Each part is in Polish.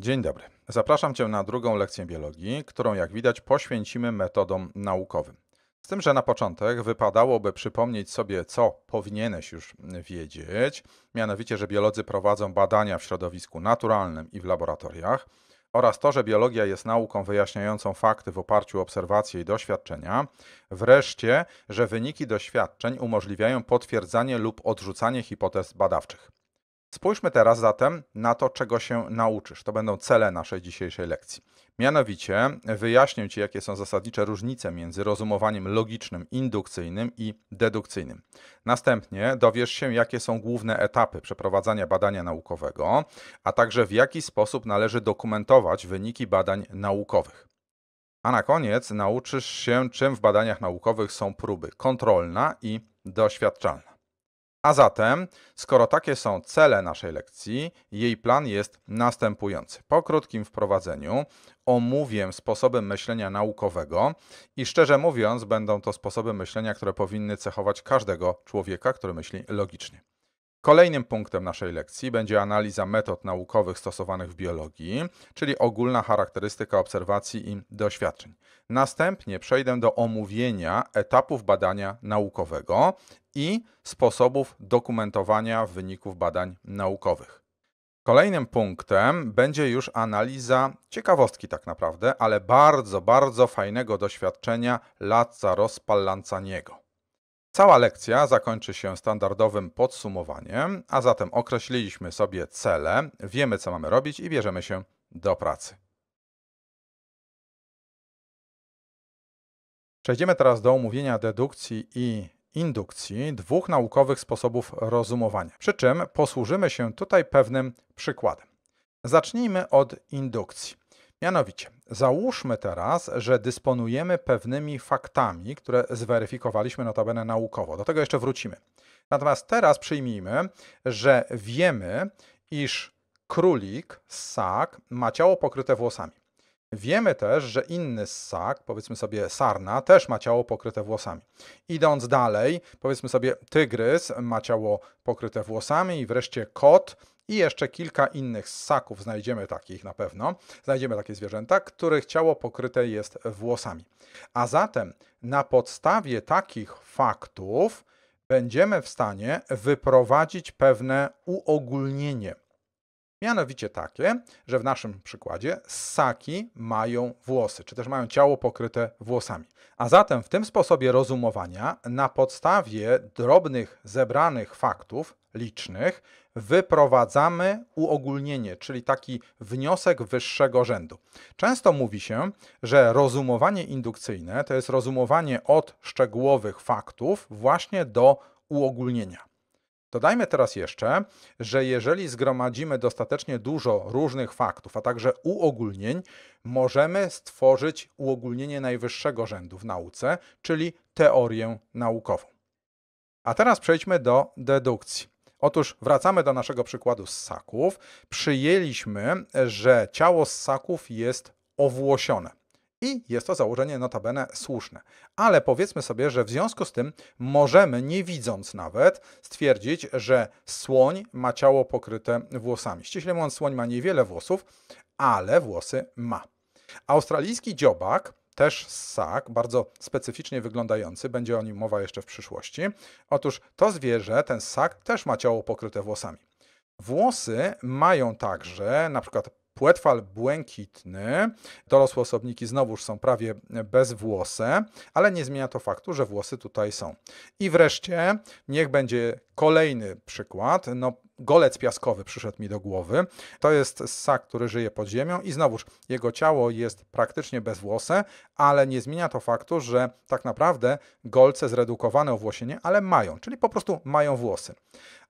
Dzień dobry. Zapraszam Cię na drugą lekcję biologii, którą jak widać poświęcimy metodom naukowym. Z tym, że na początek wypadałoby przypomnieć sobie, co powinieneś już wiedzieć, mianowicie, że biolodzy prowadzą badania w środowisku naturalnym i w laboratoriach, oraz to, że biologia jest nauką wyjaśniającą fakty w oparciu o obserwacje i doświadczenia, wreszcie, że wyniki doświadczeń umożliwiają potwierdzanie lub odrzucanie hipotez badawczych. Spójrzmy teraz zatem na to, czego się nauczysz. To będą cele naszej dzisiejszej lekcji. Mianowicie wyjaśnię Ci, jakie są zasadnicze różnice między rozumowaniem logicznym, indukcyjnym i dedukcyjnym. Następnie dowiesz się, jakie są główne etapy przeprowadzania badania naukowego, a także w jaki sposób należy dokumentować wyniki badań naukowych. A na koniec nauczysz się, czym w badaniach naukowych są próby kontrolna i doświadczalna. A zatem, skoro takie są cele naszej lekcji, jej plan jest następujący. Po krótkim wprowadzeniu omówię sposoby myślenia naukowego i szczerze mówiąc, będą to sposoby myślenia, które powinny cechować każdego człowieka, który myśli logicznie. Kolejnym punktem naszej lekcji będzie analiza metod naukowych stosowanych w biologii, czyli ogólna charakterystyka obserwacji i doświadczeń. Następnie przejdę do omówienia etapów badania naukowego i sposobów dokumentowania wyników badań naukowych. Kolejnym punktem będzie już analiza ciekawostki, tak naprawdę, ale bardzo, bardzo fajnego doświadczenia Lazza Rozpallanzaniego. Cała lekcja zakończy się standardowym podsumowaniem, a zatem określiliśmy sobie cele, wiemy co mamy robić i bierzemy się do pracy. Przejdziemy teraz do omówienia dedukcji i indukcji, dwóch naukowych sposobów rozumowania. Przy czym posłużymy się tutaj pewnym przykładem. Zacznijmy od indukcji. Mianowicie, załóżmy teraz, że dysponujemy pewnymi faktami, które zweryfikowaliśmy notabene naukowo. Do tego jeszcze wrócimy. Natomiast teraz przyjmijmy, że wiemy, iż królik, ssak, ma ciało pokryte włosami. Wiemy też, że inny ssak, powiedzmy sobie sarna, też ma ciało pokryte włosami. Idąc dalej, powiedzmy sobie tygrys ma ciało pokryte włosami i wreszcie kot i jeszcze kilka innych ssaków znajdziemy takich na pewno. Znajdziemy takie zwierzęta, których ciało pokryte jest włosami. A zatem na podstawie takich faktów będziemy w stanie wyprowadzić pewne uogólnienie Mianowicie takie, że w naszym przykładzie ssaki mają włosy, czy też mają ciało pokryte włosami. A zatem w tym sposobie rozumowania, na podstawie drobnych zebranych faktów licznych, wyprowadzamy uogólnienie, czyli taki wniosek wyższego rzędu. Często mówi się, że rozumowanie indukcyjne to jest rozumowanie od szczegółowych faktów właśnie do uogólnienia. Dodajmy teraz jeszcze, że jeżeli zgromadzimy dostatecznie dużo różnych faktów, a także uogólnień, możemy stworzyć uogólnienie najwyższego rzędu w nauce, czyli teorię naukową. A teraz przejdźmy do dedukcji. Otóż wracamy do naszego przykładu ssaków. Przyjęliśmy, że ciało ssaków jest owłosione. I jest to założenie notabene słuszne. Ale powiedzmy sobie, że w związku z tym możemy, nie widząc nawet, stwierdzić, że słoń ma ciało pokryte włosami. Ściśle mówiąc, słoń ma niewiele włosów, ale włosy ma. Australijski dziobak też ssak, bardzo specyficznie wyglądający, będzie o nim mowa jeszcze w przyszłości. Otóż to zwierzę, ten ssak, też ma ciało pokryte włosami. Włosy mają także na przykład płetwal błękitny. Dorosłe osobniki znowuż są prawie bez bezwłose, ale nie zmienia to faktu, że włosy tutaj są. I wreszcie niech będzie kolejny przykład. No, golec piaskowy przyszedł mi do głowy. To jest ssak, który żyje pod ziemią i znowuż jego ciało jest praktycznie bezwłose, ale nie zmienia to faktu, że tak naprawdę golce zredukowane owłosienie, ale mają, czyli po prostu mają włosy.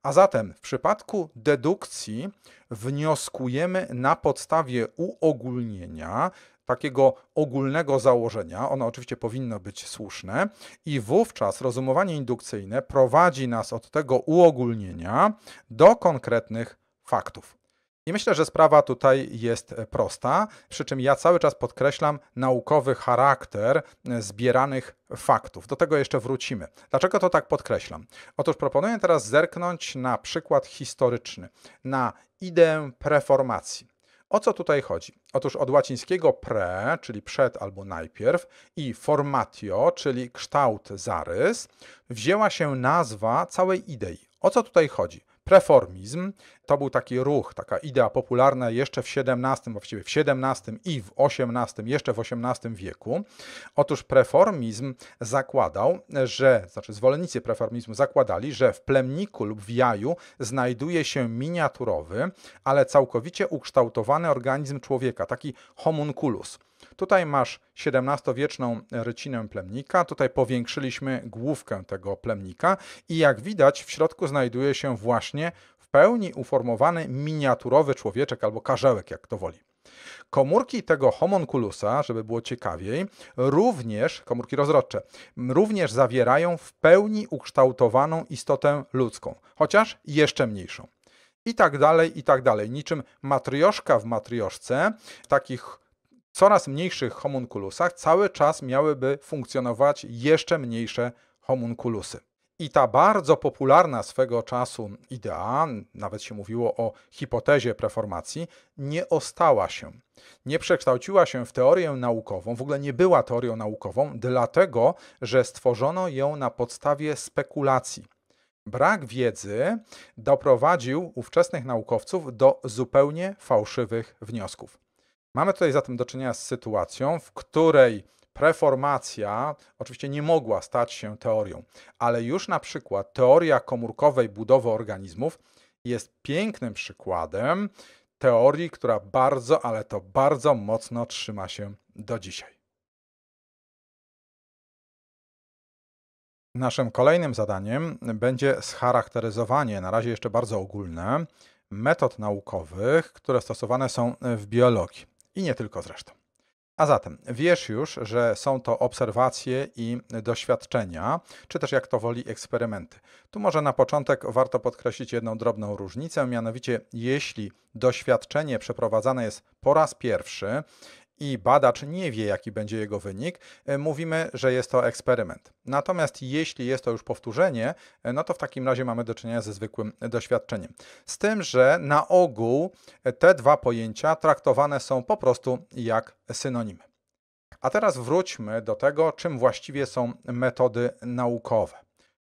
A zatem w przypadku dedukcji wnioskujemy na podstawie uogólnienia, takiego ogólnego założenia, ono oczywiście powinno być słuszne, i wówczas rozumowanie indukcyjne prowadzi nas od tego uogólnienia do konkretnych faktów. I myślę, że sprawa tutaj jest e, prosta, przy czym ja cały czas podkreślam naukowy charakter e, zbieranych faktów. Do tego jeszcze wrócimy. Dlaczego to tak podkreślam? Otóż proponuję teraz zerknąć na przykład historyczny, na ideę preformacji. O co tutaj chodzi? Otóż od łacińskiego pre, czyli przed albo najpierw, i formatio, czyli kształt, zarys, wzięła się nazwa całej idei. O co tutaj chodzi? Preformizm to był taki ruch, taka idea popularna jeszcze w XVII, właściwie w XVII i w XVIII, jeszcze w XVIII wieku. Otóż preformizm zakładał, że, znaczy zwolennicy preformizmu zakładali, że w plemniku lub w jaju znajduje się miniaturowy, ale całkowicie ukształtowany organizm człowieka, taki homunculus. Tutaj masz XVII-wieczną rycinę plemnika, tutaj powiększyliśmy główkę tego plemnika i jak widać w środku znajduje się właśnie w pełni uformowany miniaturowy człowieczek albo karzełek, jak to woli. Komórki tego homunculusa, żeby było ciekawiej, również, komórki rozrodcze, również zawierają w pełni ukształtowaną istotę ludzką, chociaż jeszcze mniejszą i tak dalej, i tak dalej. Niczym matrioszka w matrioszce, takich coraz mniejszych homunkulusach cały czas miałyby funkcjonować jeszcze mniejsze homunkulusy. I ta bardzo popularna swego czasu idea, nawet się mówiło o hipotezie preformacji, nie ostała się. Nie przekształciła się w teorię naukową, w ogóle nie była teorią naukową, dlatego że stworzono ją na podstawie spekulacji. Brak wiedzy doprowadził ówczesnych naukowców do zupełnie fałszywych wniosków. Mamy tutaj zatem do czynienia z sytuacją, w której preformacja oczywiście nie mogła stać się teorią, ale już na przykład teoria komórkowej budowy organizmów jest pięknym przykładem teorii, która bardzo, ale to bardzo mocno trzyma się do dzisiaj. Naszym kolejnym zadaniem będzie scharakteryzowanie, na razie jeszcze bardzo ogólne, metod naukowych, które stosowane są w biologii. I nie tylko zresztą. A zatem wiesz już, że są to obserwacje i doświadczenia, czy też jak to woli, eksperymenty. Tu może na początek warto podkreślić jedną drobną różnicę, mianowicie jeśli doświadczenie przeprowadzane jest po raz pierwszy i badacz nie wie, jaki będzie jego wynik, e, mówimy, że jest to eksperyment. Natomiast jeśli jest to już powtórzenie, e, no to w takim razie mamy do czynienia ze zwykłym doświadczeniem. Z tym, że na ogół e, te dwa pojęcia traktowane są po prostu jak synonimy. A teraz wróćmy do tego, czym właściwie są metody naukowe.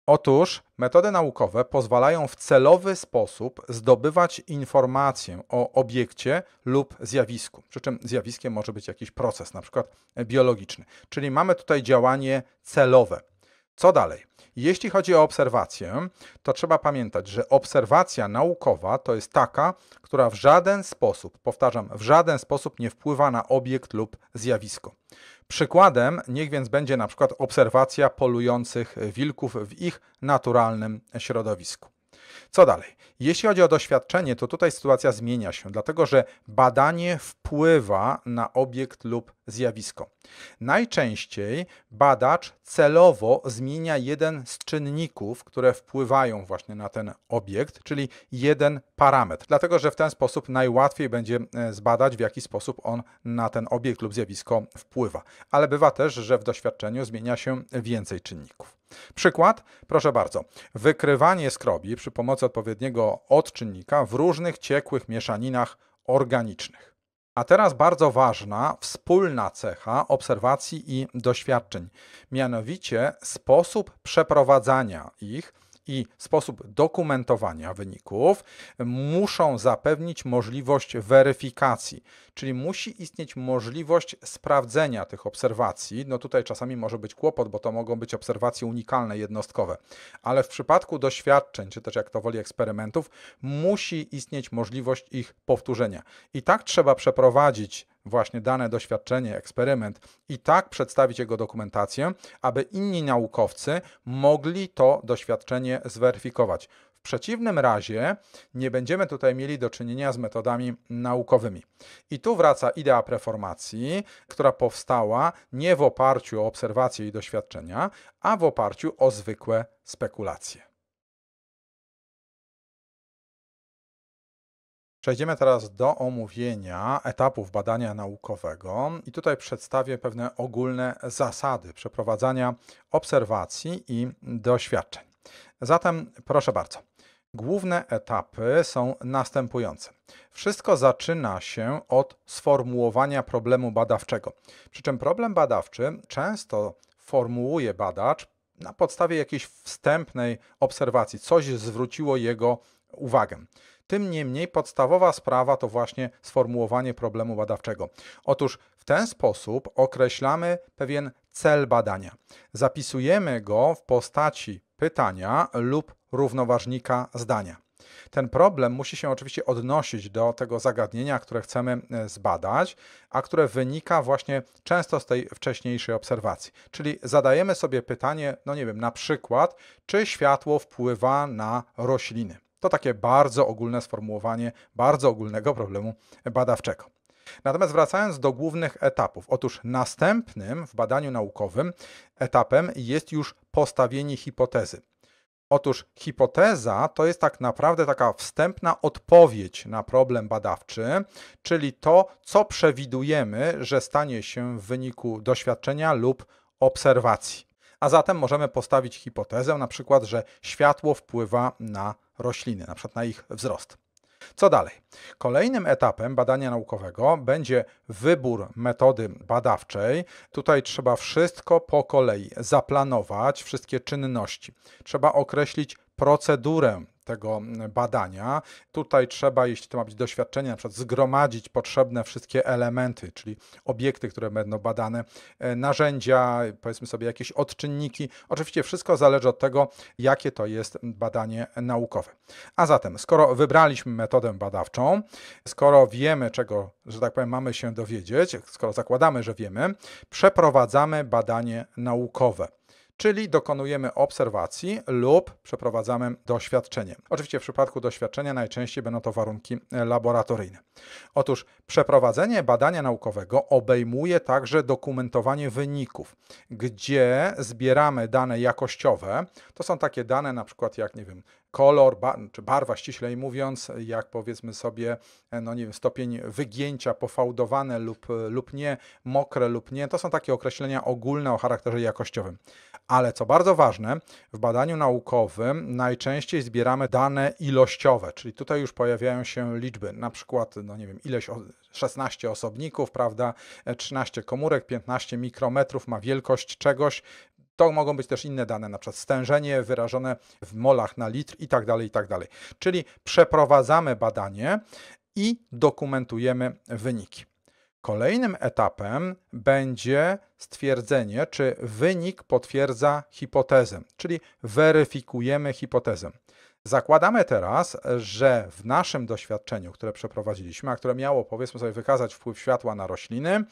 Otóż metody naukowe pozwalają w celowy sposób zdobywać informację o obiekcie lub zjawisku. Przy czym zjawiskiem może być jakiś proces, na przykład biologiczny. Czyli mamy tutaj działanie celowe. Co dalej? Jeśli chodzi o obserwację, to trzeba pamiętać, że obserwacja naukowa to jest taka, która w żaden sposób, powtarzam, w żaden sposób nie wpływa na obiekt lub zjawisko. Przykładem niech więc będzie na przykład obserwacja polujących wilków w ich naturalnym środowisku. Co dalej? Jeśli chodzi o doświadczenie, to tutaj sytuacja zmienia się, dlatego że badanie wpływa na obiekt lub zjawisko. Najczęściej badacz celowo zmienia jeden z czynników, które wpływają właśnie na ten obiekt, czyli jeden parametr, dlatego że w ten sposób najłatwiej będzie e, zbadać, w jaki sposób on na ten obiekt lub zjawisko wpływa. Ale bywa też, że w doświadczeniu zmienia się więcej czynników. Przykład, proszę bardzo, wykrywanie skrobi przy pomocy odpowiedniego odczynnika w różnych ciekłych mieszaninach organicznych. A teraz bardzo ważna wspólna cecha obserwacji i doświadczeń, mianowicie sposób przeprowadzania ich i sposób dokumentowania wyników muszą zapewnić możliwość weryfikacji, czyli musi istnieć możliwość sprawdzenia tych obserwacji. No tutaj czasami może być kłopot, bo to mogą być obserwacje unikalne, jednostkowe, ale w przypadku doświadczeń, czy też jak to woli eksperymentów, musi istnieć możliwość ich powtórzenia. I tak trzeba przeprowadzić właśnie dane doświadczenie, eksperyment i tak przedstawić jego dokumentację, aby inni naukowcy mogli to doświadczenie zweryfikować. W przeciwnym razie nie będziemy tutaj mieli do czynienia z metodami naukowymi. I tu wraca idea preformacji, która powstała nie w oparciu o obserwacje i doświadczenia, a w oparciu o zwykłe spekulacje. Przejdziemy teraz do omówienia etapów badania naukowego i tutaj przedstawię pewne ogólne zasady przeprowadzania obserwacji i doświadczeń. Zatem proszę bardzo. Główne etapy są następujące. Wszystko zaczyna się od sformułowania problemu badawczego. Przy czym problem badawczy często formułuje badacz na podstawie jakiejś wstępnej obserwacji. Coś zwróciło jego uwagę. Tym niemniej podstawowa sprawa to właśnie sformułowanie problemu badawczego. Otóż w ten sposób określamy pewien cel badania. Zapisujemy go w postaci pytania lub równoważnika zdania. Ten problem musi się oczywiście odnosić do tego zagadnienia, które chcemy e, zbadać, a które wynika właśnie często z tej wcześniejszej obserwacji. Czyli zadajemy sobie pytanie, no nie wiem, na przykład, czy światło wpływa na rośliny. To takie bardzo ogólne sformułowanie bardzo ogólnego problemu badawczego. Natomiast wracając do głównych etapów. Otóż następnym w badaniu naukowym etapem jest już postawienie hipotezy. Otóż hipoteza to jest tak naprawdę taka wstępna odpowiedź na problem badawczy, czyli to, co przewidujemy, że stanie się w wyniku doświadczenia lub obserwacji. A zatem możemy postawić hipotezę, na przykład, że światło wpływa na rośliny, na przykład na ich wzrost. Co dalej? Kolejnym etapem badania naukowego będzie wybór metody badawczej. Tutaj trzeba wszystko po kolei zaplanować, wszystkie czynności. Trzeba określić procedurę tego mm, badania. Tutaj trzeba, jeśli to ma być doświadczenie, na przykład zgromadzić potrzebne wszystkie elementy, czyli obiekty, które będą badane, e, narzędzia, powiedzmy sobie jakieś odczynniki. Oczywiście wszystko zależy od tego, jakie to jest badanie naukowe. A zatem, skoro wybraliśmy metodę badawczą, skoro wiemy, czego, że tak powiem, mamy się dowiedzieć, skoro zakładamy, że wiemy, przeprowadzamy badanie naukowe czyli dokonujemy obserwacji lub przeprowadzamy doświadczenie. Oczywiście w przypadku doświadczenia najczęściej będą to warunki e, laboratoryjne. Otóż przeprowadzenie badania naukowego obejmuje także dokumentowanie wyników, gdzie zbieramy dane jakościowe. To są takie dane na przykład jak, nie wiem, kolor, ba, czy barwa ściślej mówiąc, jak powiedzmy sobie, e, no nie wiem, stopień wygięcia, pofałdowane lub, e, lub nie, mokre lub nie, to są takie określenia ogólne o charakterze jakościowym. Ale co bardzo ważne, w badaniu naukowym najczęściej zbieramy dane ilościowe, czyli tutaj już pojawiają się liczby, na przykład, no nie wiem, ileś 16 osobników, prawda, 13 e, komórek, 15 mikrometrów ma wielkość czegoś, to mogą być też inne dane, na przykład stężenie wyrażone w molach na litr i tak dalej, i tak dalej. Czyli przeprowadzamy badanie i dokumentujemy wyniki. Kolejnym etapem będzie stwierdzenie, czy wynik potwierdza hipotezę, czyli weryfikujemy hipotezę. Zakładamy teraz, że w naszym doświadczeniu, które przeprowadziliśmy, a które miało, powiedzmy sobie, wykazać wpływ światła na rośliny,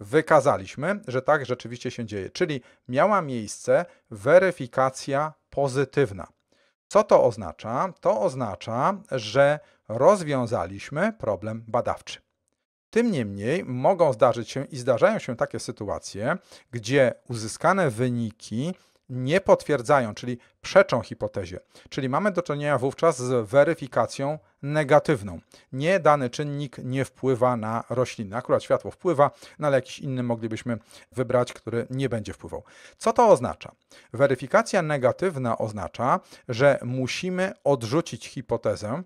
wykazaliśmy, że tak rzeczywiście się dzieje, czyli miała miejsce weryfikacja pozytywna. Co to oznacza? To oznacza, że rozwiązaliśmy problem badawczy. Tym niemniej mogą zdarzyć się i zdarzają się takie sytuacje, gdzie uzyskane wyniki nie potwierdzają, czyli przeczą hipotezie. Czyli mamy do czynienia wówczas z weryfikacją negatywną. Nie dany czynnik nie wpływa na rośliny. Akurat światło wpływa, no ale jakiś inny moglibyśmy wybrać, który nie będzie wpływał. Co to oznacza? Weryfikacja negatywna oznacza, że musimy odrzucić hipotezę,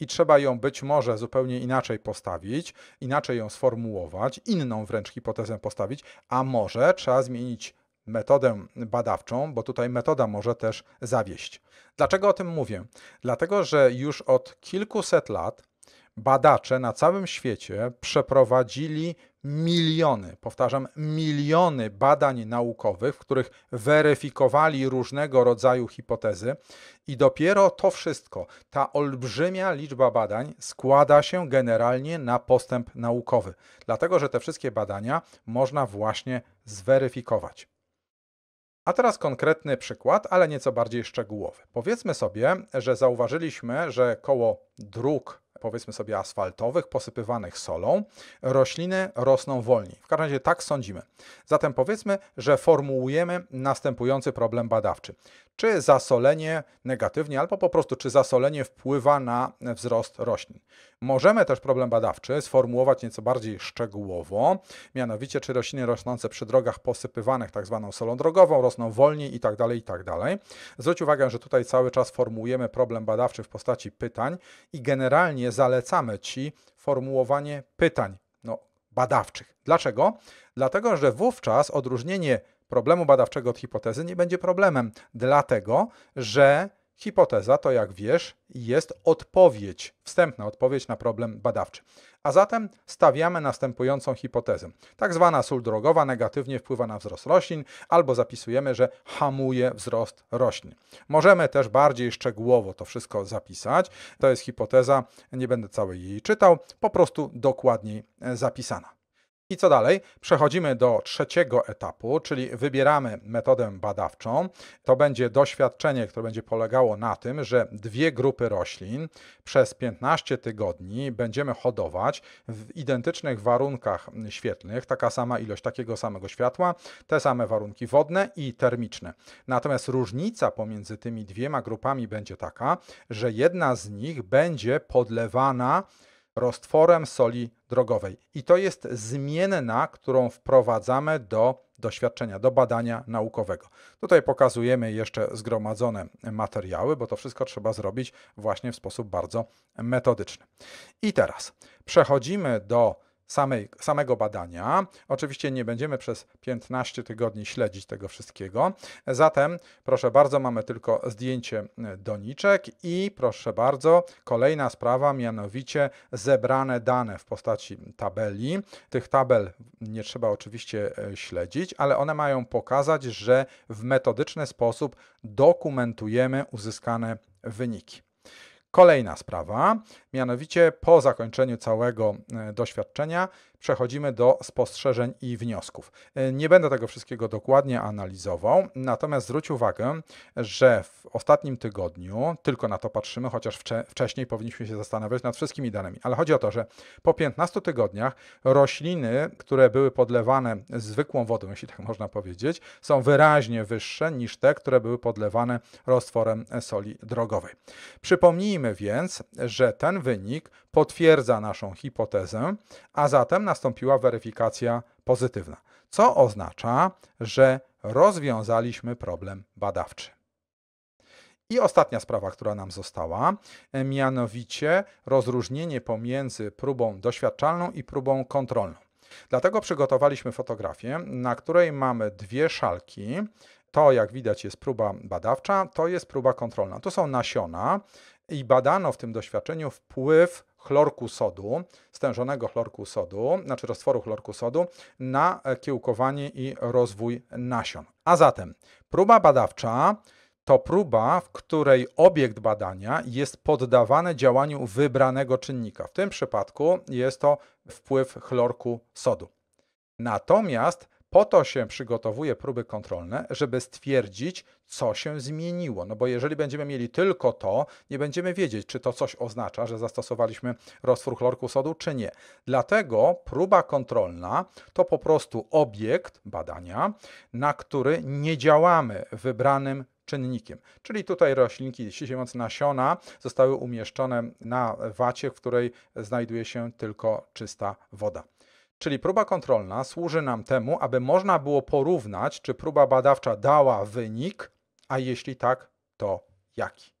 i trzeba ją być może zupełnie inaczej postawić, inaczej ją sformułować, inną wręcz hipotezę postawić, a może trzeba zmienić metodę badawczą, bo tutaj metoda może też zawieść. Dlaczego o tym mówię? Dlatego, że już od kilkuset lat badacze na całym świecie przeprowadzili miliony, powtarzam, miliony badań naukowych, w których weryfikowali różnego rodzaju hipotezy, i dopiero to wszystko, ta olbrzymia liczba badań składa się generalnie na postęp naukowy, dlatego że te wszystkie badania można właśnie zweryfikować. A teraz konkretny przykład, ale nieco bardziej szczegółowy. Powiedzmy sobie, że zauważyliśmy, że koło dróg powiedzmy sobie asfaltowych, posypywanych solą, rośliny rosną wolniej. W każdym razie tak sądzimy. Zatem powiedzmy, że formułujemy następujący problem badawczy. Czy zasolenie negatywnie, albo po prostu czy zasolenie wpływa na wzrost roślin? Możemy też problem badawczy sformułować nieco bardziej szczegółowo, mianowicie czy rośliny rosnące przy drogach posypywanych tak zwaną solą drogową rosną wolniej itd. Tak itd. Tak Zwróć uwagę, że tutaj cały czas formułujemy problem badawczy w postaci pytań i generalnie zalecamy Ci formułowanie pytań no, badawczych. Dlaczego? Dlatego, że wówczas odróżnienie problemu badawczego od hipotezy nie będzie problemem, dlatego że Hipoteza to, jak wiesz, jest odpowiedź, wstępna odpowiedź na problem badawczy. A zatem stawiamy następującą hipotezę. Tak zwana sól drogowa negatywnie wpływa na wzrost roślin, albo zapisujemy, że hamuje wzrost roślin. Możemy też bardziej szczegółowo to wszystko zapisać. To jest hipoteza, nie będę całej jej czytał, po prostu dokładniej e, zapisana. I co dalej? Przechodzimy do trzeciego etapu, czyli wybieramy metodę badawczą. To będzie doświadczenie, które będzie polegało na tym, że dwie grupy roślin przez 15 tygodni będziemy hodować w identycznych warunkach świetlnych, taka sama ilość takiego samego światła, te same warunki wodne i termiczne. Natomiast różnica pomiędzy tymi dwiema grupami będzie taka, że jedna z nich będzie podlewana roztworem soli drogowej. I to jest zmienna, którą wprowadzamy do doświadczenia, do badania naukowego. Tutaj pokazujemy jeszcze zgromadzone materiały, bo to wszystko trzeba zrobić właśnie w sposób bardzo metodyczny. I teraz przechodzimy do samej, samego badania. Oczywiście nie będziemy przez 15 tygodni śledzić tego wszystkiego. Zatem, proszę bardzo, mamy tylko zdjęcie e, doniczek i proszę bardzo, kolejna sprawa, mianowicie zebrane dane w postaci tabeli. Tych tabel nie trzeba oczywiście e, śledzić, ale one mają pokazać, że w metodyczny sposób dokumentujemy uzyskane wyniki. Kolejna sprawa, mianowicie po zakończeniu całego e, doświadczenia przechodzimy do spostrzeżeń i wniosków. E, nie będę tego wszystkiego dokładnie analizował, natomiast zwróć uwagę, że w ostatnim tygodniu tylko na to patrzymy, chociaż wcze wcześniej powinniśmy się zastanawiać nad wszystkimi danymi, ale chodzi o to, że po 15 tygodniach rośliny, które były podlewane zwykłą wodą, jeśli tak można powiedzieć, są wyraźnie wyższe niż te, które były podlewane roztworem soli drogowej. Przypomnijmy więc, że ten wynik potwierdza naszą hipotezę, a zatem nastąpiła weryfikacja pozytywna, co oznacza, że rozwiązaliśmy problem badawczy. I ostatnia sprawa, która nam została, e, mianowicie rozróżnienie pomiędzy próbą doświadczalną i próbą kontrolną. Dlatego przygotowaliśmy fotografię, na której mamy dwie szalki. To, jak widać, jest próba badawcza, to jest próba kontrolna. To są nasiona i badano w tym doświadczeniu wpływ chlorku sodu, stężonego chlorku sodu, znaczy roztworu chlorku sodu, na kiełkowanie i rozwój nasion. A zatem próba badawcza to próba, w której obiekt badania jest poddawany działaniu wybranego czynnika. W tym przypadku jest to wpływ chlorku sodu. Natomiast po to się przygotowuje próby kontrolne, żeby stwierdzić, co się zmieniło. No bo jeżeli będziemy mieli tylko to, nie będziemy wiedzieć, czy to coś oznacza, że zastosowaliśmy roztwór chlorku sodu, czy nie. Dlatego próba kontrolna to po prostu obiekt badania, na który nie działamy wybranym czynnikiem. Czyli tutaj roślinki, siedząc nasiona, zostały umieszczone na wacie, w której znajduje się tylko czysta woda. Czyli próba kontrolna służy nam temu, aby można było porównać, czy próba badawcza dała wynik, a jeśli tak, to jaki.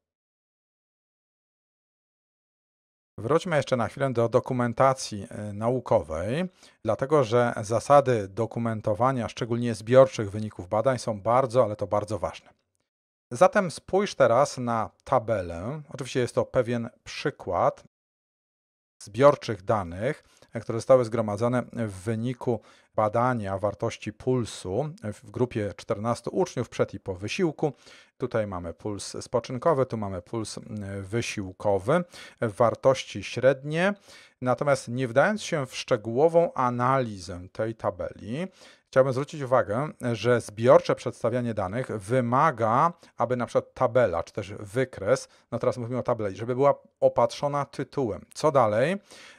Wróćmy jeszcze na chwilę do dokumentacji e, naukowej, dlatego że zasady dokumentowania, szczególnie zbiorczych wyników badań, są bardzo, ale to bardzo ważne. Zatem spójrz teraz na tabelę. Oczywiście jest to pewien przykład zbiorczych danych, które zostały zgromadzone w wyniku badania wartości pulsu w grupie 14 uczniów przed i po wysiłku. Tutaj mamy puls spoczynkowy, tu mamy puls wysiłkowy, wartości średnie. Natomiast nie wdając się w szczegółową analizę tej tabeli, chciałbym zwrócić uwagę, że zbiorcze przedstawianie danych wymaga, aby na przykład tabela czy też wykres, no teraz mówimy o tabeli, żeby była opatrzona tytułem. Co dalej?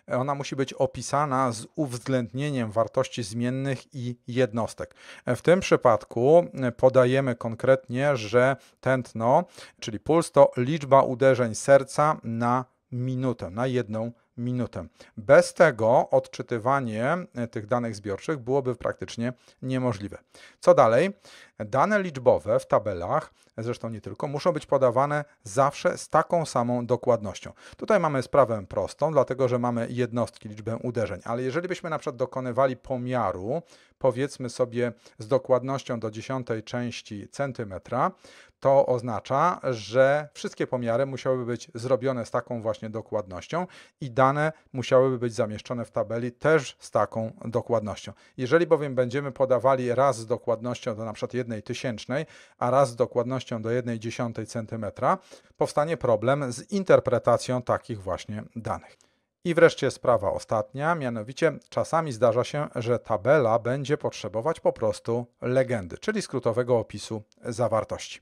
Ona musi być opisana z uwzględnieniem wartości zmiennych i jednostek. W tym przypadku e, podajemy konkretnie, że tętno, czyli puls to liczba uderzeń serca na minutę, na jedną minutę. Bez tego odczytywanie e, tych danych zbiorczych byłoby praktycznie niemożliwe. Co dalej? Dane liczbowe w tabelach, zresztą nie tylko, muszą być podawane zawsze z taką samą dokładnością. Tutaj mamy sprawę prostą, dlatego że mamy jednostki, liczbę uderzeń, ale jeżeli byśmy na przykład dokonywali pomiaru, powiedzmy sobie z dokładnością do dziesiątej części centymetra, to oznacza, że wszystkie pomiary musiałyby być zrobione z taką właśnie dokładnością i dane musiałyby być zamieszczone w tabeli też z taką dokładnością. Jeżeli bowiem będziemy podawali raz z dokładnością do na przykład jednej tysięcznej, a raz z dokładnością do 1 dziesiątej centymetra, powstanie problem z interpretacją takich właśnie danych. I wreszcie sprawa ostatnia, mianowicie czasami zdarza się, że tabela będzie potrzebować po prostu legendy, czyli skrótowego opisu zawartości.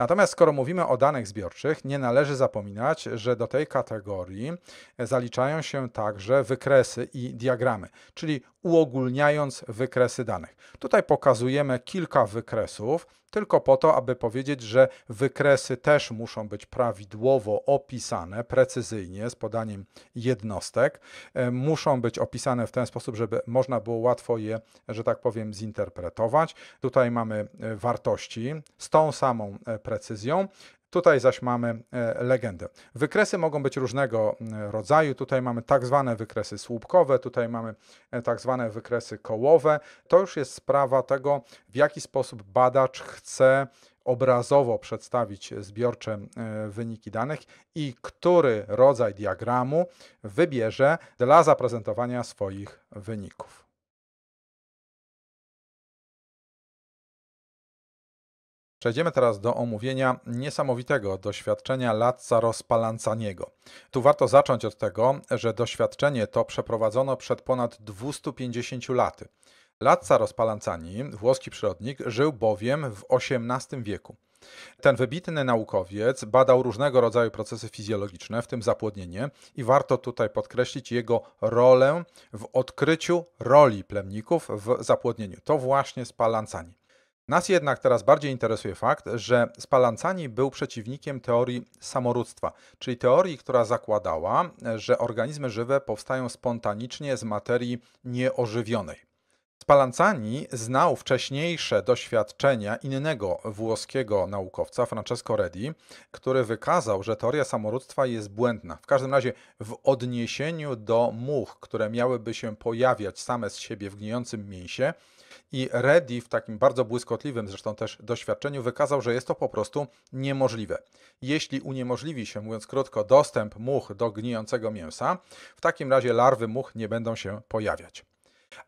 Natomiast skoro mówimy o danych zbiorczych, nie należy zapominać, że do tej kategorii zaliczają się także wykresy i diagramy, czyli uogólniając wykresy danych. Tutaj pokazujemy kilka wykresów, tylko po to, aby powiedzieć, że wykresy też muszą być prawidłowo opisane, precyzyjnie, z podaniem jednostek. E, muszą być opisane w ten sposób, żeby można było łatwo je, że tak powiem, zinterpretować. Tutaj mamy e, wartości z tą samą e, precyzją Tutaj zaś mamy e, legendę. Wykresy mogą być różnego mm, rodzaju. Tutaj mamy tak zwane wykresy słupkowe, tutaj mamy e, tak zwane wykresy kołowe. To już jest sprawa tego, w jaki sposób badacz chce obrazowo przedstawić zbiorcze e, wyniki danych i który rodzaj diagramu wybierze dla zaprezentowania swoich wyników. Przejdziemy teraz do omówienia niesamowitego doświadczenia Lazza Rozpalancaniego. Tu warto zacząć od tego, że doświadczenie to przeprowadzono przed ponad 250 laty. Lazza Rozpalancani, włoski przyrodnik, żył bowiem w XVIII wieku. Ten wybitny naukowiec badał różnego rodzaju procesy fizjologiczne, w tym zapłodnienie, i warto tutaj podkreślić jego rolę w odkryciu roli plemników w zapłodnieniu. To właśnie spalancani. Nas jednak teraz bardziej interesuje fakt, że Spallanzani był przeciwnikiem teorii samorództwa, czyli teorii, która zakładała, że organizmy żywe powstają spontanicznie z materii nieożywionej. Spallanzani znał wcześniejsze doświadczenia innego włoskiego naukowca, Francesco Redi, który wykazał, że teoria samorództwa jest błędna. W każdym razie w odniesieniu do much, które miałyby się pojawiać same z siebie w gnijącym mięsie, i Reddy w takim bardzo błyskotliwym zresztą też doświadczeniu wykazał, że jest to po prostu niemożliwe. Jeśli uniemożliwi się, mówiąc krótko, dostęp much do gnijącego mięsa, w takim razie larwy much nie będą się pojawiać.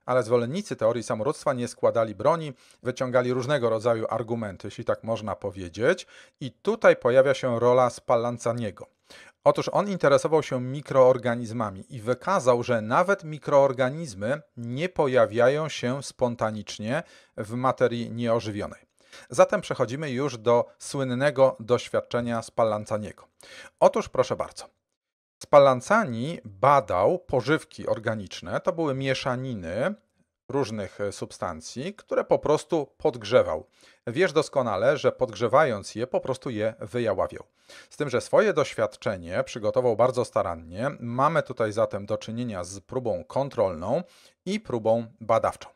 Ale zwolennicy teorii samorództwa nie składali broni, wyciągali różnego rodzaju argumenty, jeśli tak można powiedzieć, i tutaj pojawia się rola Spallanzaniego. Otóż on interesował się mikroorganizmami i wykazał, że nawet mikroorganizmy nie pojawiają się spontanicznie w materii nieożywionej. Zatem przechodzimy już do słynnego doświadczenia Spallanzaniego. Otóż proszę bardzo. Spallanzani badał pożywki organiczne, to były mieszaniny różnych e, substancji, które po prostu podgrzewał. Wiesz doskonale, że podgrzewając je, po prostu je wyjaławiał. Z tym, że swoje doświadczenie przygotował bardzo starannie, mamy tutaj zatem do czynienia z próbą kontrolną i próbą badawczą.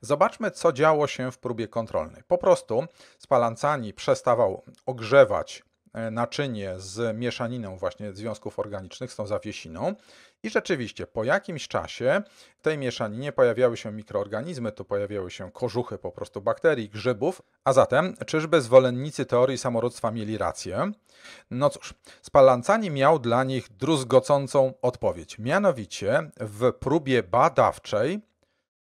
Zobaczmy, co działo się w próbie kontrolnej. Po prostu spalancani przestawał ogrzewać e, naczynie z mieszaniną właśnie związków organicznych, z tą zawiesiną i rzeczywiście po jakimś czasie w tej mieszaninie pojawiały się mikroorganizmy, to pojawiały się kożuchy po prostu bakterii, grzybów. A zatem, czyżby zwolennicy teorii samoroctwa mieli rację? No cóż, Spallanzani miał dla nich druzgocącą odpowiedź. Mianowicie w próbie badawczej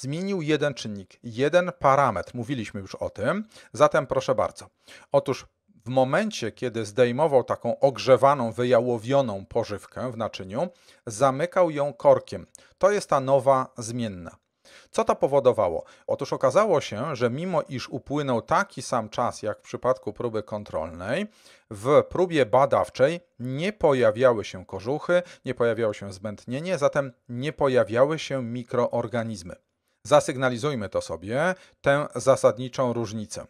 zmienił jeden czynnik, jeden parametr. Mówiliśmy już o tym. Zatem proszę bardzo. Otóż w momencie, kiedy zdejmował taką ogrzewaną, wyjałowioną pożywkę w naczyniu, zamykał ją korkiem. To jest ta nowa zmienna. Co to powodowało? Otóż okazało się, że mimo iż upłynął taki sam czas jak w przypadku próby kontrolnej, w próbie badawczej nie pojawiały się kożuchy, nie pojawiało się zmętnienie, zatem nie pojawiały się mikroorganizmy. Zasygnalizujmy to sobie, tę zasadniczą różnicę.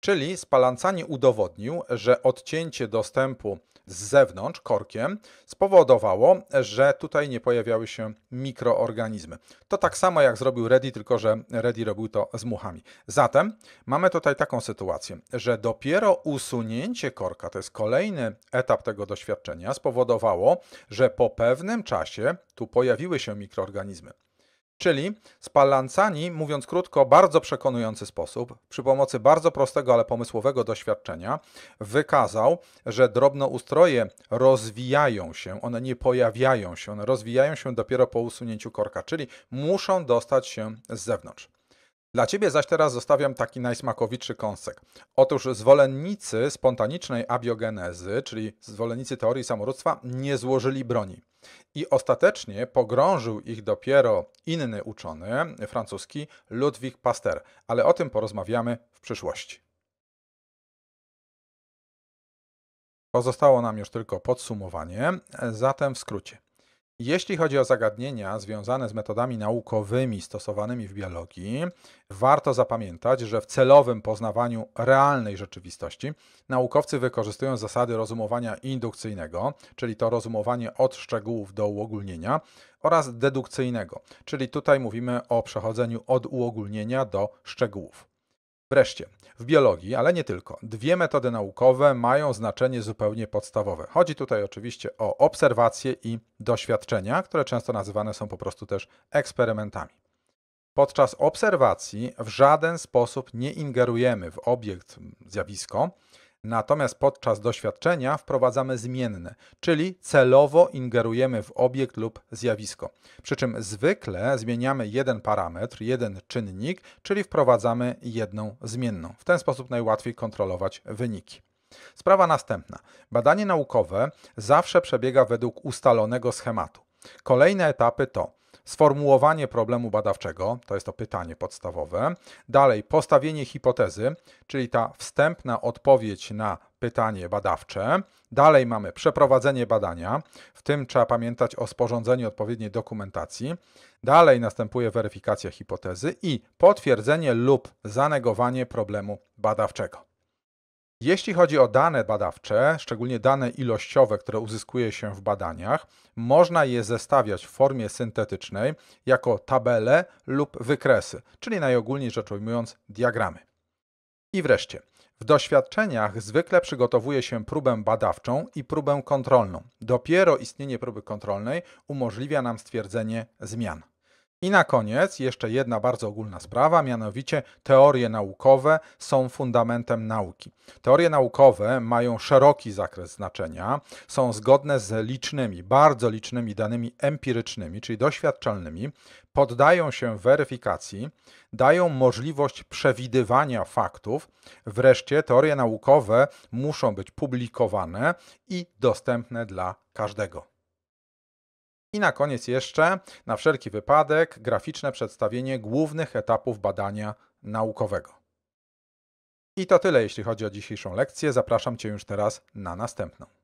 Czyli Spalancani udowodnił, że odcięcie dostępu z zewnątrz korkiem spowodowało, że tutaj nie pojawiały się mikroorganizmy. To tak samo jak zrobił Reddy, tylko że Reddy robił to z muchami. Zatem mamy tutaj taką sytuację, że dopiero usunięcie korka, to jest kolejny etap tego doświadczenia, spowodowało, że po pewnym czasie tu pojawiły się mikroorganizmy. Czyli Spallanzani, mówiąc krótko, bardzo przekonujący sposób, przy pomocy bardzo prostego, ale pomysłowego doświadczenia, wykazał, że drobnoustroje rozwijają się, one nie pojawiają się, one rozwijają się dopiero po usunięciu korka, czyli muszą dostać się z zewnątrz. Dla Ciebie zaś teraz zostawiam taki najsmakowitszy kąsek. Otóż zwolennicy spontanicznej abiogenezy, czyli zwolennicy teorii samorództwa, nie złożyli broni. I ostatecznie pogrążył ich dopiero inny uczony, francuski Ludwig Pasteur, ale o tym porozmawiamy w przyszłości. Pozostało nam już tylko podsumowanie, zatem w skrócie. Jeśli chodzi o zagadnienia związane z metodami naukowymi stosowanymi w biologii, warto zapamiętać, że w celowym poznawaniu realnej rzeczywistości naukowcy wykorzystują zasady rozumowania indukcyjnego, czyli to rozumowanie od szczegółów do uogólnienia, oraz dedukcyjnego, czyli tutaj mówimy o przechodzeniu od uogólnienia do szczegółów. Wreszcie, w biologii, ale nie tylko, dwie metody naukowe mają znaczenie zupełnie podstawowe. Chodzi tutaj oczywiście o obserwacje i doświadczenia, które często nazywane są po prostu też eksperymentami. Podczas obserwacji w żaden sposób nie ingerujemy w obiekt, zjawisko, Natomiast podczas doświadczenia wprowadzamy zmienne, czyli celowo ingerujemy w obiekt lub zjawisko. Przy czym zwykle zmieniamy jeden parametr, jeden czynnik, czyli wprowadzamy jedną zmienną. W ten sposób najłatwiej kontrolować wyniki. Sprawa następna. Badanie naukowe zawsze przebiega według ustalonego schematu. Kolejne etapy to sformułowanie problemu badawczego, to jest to pytanie podstawowe, dalej postawienie hipotezy, czyli ta wstępna odpowiedź na pytanie badawcze. Dalej mamy przeprowadzenie badania, w tym trzeba pamiętać o sporządzeniu odpowiedniej dokumentacji. Dalej następuje weryfikacja hipotezy i potwierdzenie lub zanegowanie problemu badawczego. Jeśli chodzi o dane badawcze, szczególnie dane ilościowe, które uzyskuje się w badaniach, można je zestawiać w formie syntetycznej jako tabele lub wykresy, czyli najogólniej rzecz ujmując diagramy. I wreszcie, w doświadczeniach zwykle przygotowuje się próbę badawczą i próbę kontrolną. Dopiero istnienie próby kontrolnej umożliwia nam stwierdzenie zmian. I na koniec jeszcze jedna bardzo ogólna sprawa, mianowicie teorie naukowe są fundamentem nauki. Teorie naukowe mają szeroki zakres znaczenia, są zgodne z licznymi, bardzo licznymi danymi empirycznymi, czyli doświadczalnymi, poddają się weryfikacji, dają możliwość przewidywania faktów. Wreszcie teorie naukowe muszą być publikowane i dostępne dla każdego. I na koniec jeszcze, na wszelki wypadek, graficzne przedstawienie głównych etapów badania naukowego. I to tyle, jeśli chodzi o dzisiejszą lekcję. Zapraszam Cię już teraz na następną.